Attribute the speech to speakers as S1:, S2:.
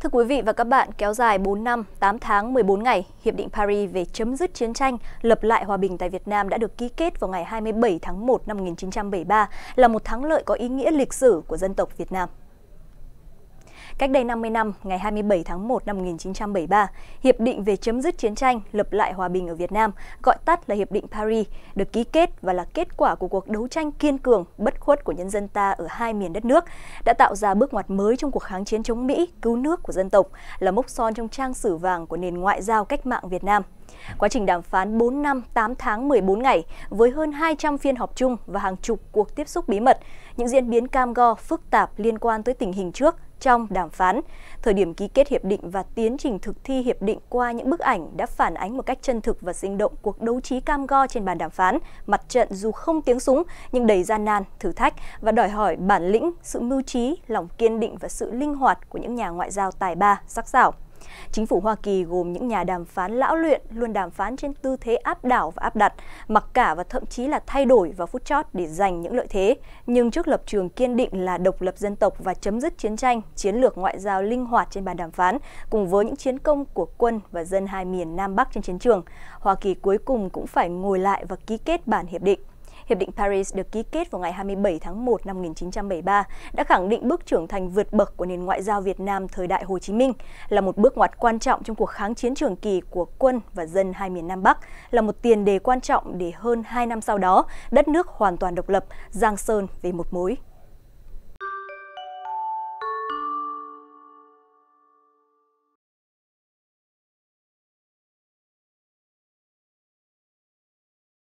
S1: Thưa quý vị và các bạn, kéo dài 4 năm, 8 tháng, 14 ngày, Hiệp định Paris về chấm dứt chiến tranh, lập lại hòa bình tại Việt Nam đã được ký kết vào ngày 27 tháng 1 năm 1973 là một thắng lợi có ý nghĩa lịch sử của dân tộc Việt Nam. Cách đây 50 năm, ngày 27 tháng 1 năm 1973, Hiệp định về chấm dứt chiến tranh lập lại hòa bình ở Việt Nam, gọi tắt là Hiệp định Paris, được ký kết và là kết quả của cuộc đấu tranh kiên cường, bất khuất của nhân dân ta ở hai miền đất nước, đã tạo ra bước ngoặt mới trong cuộc kháng chiến chống Mỹ, cứu nước của dân tộc, là mốc son trong trang sử vàng của nền ngoại giao cách mạng Việt Nam. Quá trình đàm phán 4 năm 8 tháng 14 ngày với hơn 200 phiên họp chung và hàng chục cuộc tiếp xúc bí mật, những diễn biến cam go phức tạp liên quan tới tình hình trước, trong đàm phán, thời điểm ký kết hiệp định và tiến trình thực thi hiệp định qua những bức ảnh đã phản ánh một cách chân thực và sinh động cuộc đấu trí cam go trên bàn đàm phán, mặt trận dù không tiếng súng nhưng đầy gian nan, thử thách và đòi hỏi bản lĩnh, sự mưu trí, lòng kiên định và sự linh hoạt của những nhà ngoại giao tài ba, sắc sảo. Chính phủ Hoa Kỳ gồm những nhà đàm phán lão luyện luôn đàm phán trên tư thế áp đảo và áp đặt, mặc cả và thậm chí là thay đổi vào phút chót để giành những lợi thế. Nhưng trước lập trường kiên định là độc lập dân tộc và chấm dứt chiến tranh, chiến lược ngoại giao linh hoạt trên bàn đàm phán, cùng với những chiến công của quân và dân hai miền Nam Bắc trên chiến trường, Hoa Kỳ cuối cùng cũng phải ngồi lại và ký kết bản hiệp định. Hiệp định Paris được ký kết vào ngày 27 tháng 1 năm 1973 đã khẳng định bước trưởng thành vượt bậc của nền ngoại giao Việt Nam thời đại Hồ Chí Minh, là một bước ngoặt quan trọng trong cuộc kháng chiến trường kỳ của quân và dân hai miền Nam Bắc, là một tiền đề quan trọng để hơn 2 năm sau đó, đất nước hoàn toàn độc lập, Giang Sơn về một mối.